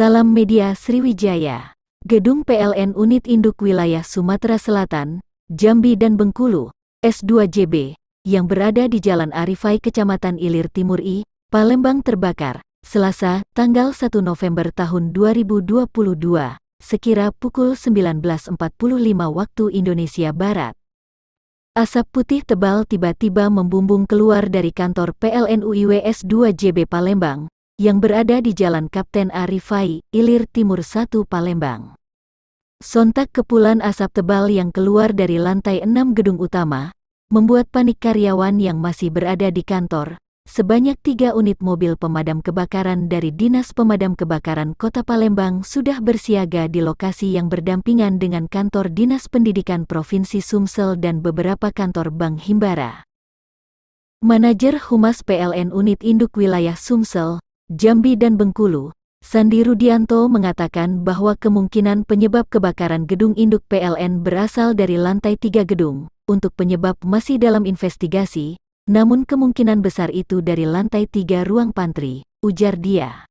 Salam Media Sriwijaya. Gedung PLN Unit Induk Wilayah Sumatera Selatan, Jambi dan Bengkulu, S2JB, yang berada di Jalan Arifai Kecamatan Ilir Timur I, Palembang terbakar, Selasa, tanggal 1 November tahun 2022, sekira pukul 19.45 waktu Indonesia Barat. Asap putih tebal tiba-tiba membumbung keluar dari kantor PLN UIWS 2JB Palembang, yang berada di Jalan Kapten Arifai, Ilir Timur 1 Palembang. Sontak kepulan asap tebal yang keluar dari lantai 6 gedung utama, membuat panik karyawan yang masih berada di kantor, sebanyak tiga unit mobil pemadam kebakaran dari Dinas Pemadam Kebakaran Kota Palembang sudah bersiaga di lokasi yang berdampingan dengan kantor Dinas Pendidikan Provinsi Sumsel dan beberapa kantor Bank Himbara. Manajer Humas PLN Unit Induk Wilayah Sumsel, Jambi dan Bengkulu, Sandi Rudianto mengatakan bahwa kemungkinan penyebab kebakaran gedung induk PLN berasal dari lantai tiga gedung. Untuk penyebab masih dalam investigasi, namun kemungkinan besar itu dari lantai tiga ruang pantry, ujar dia.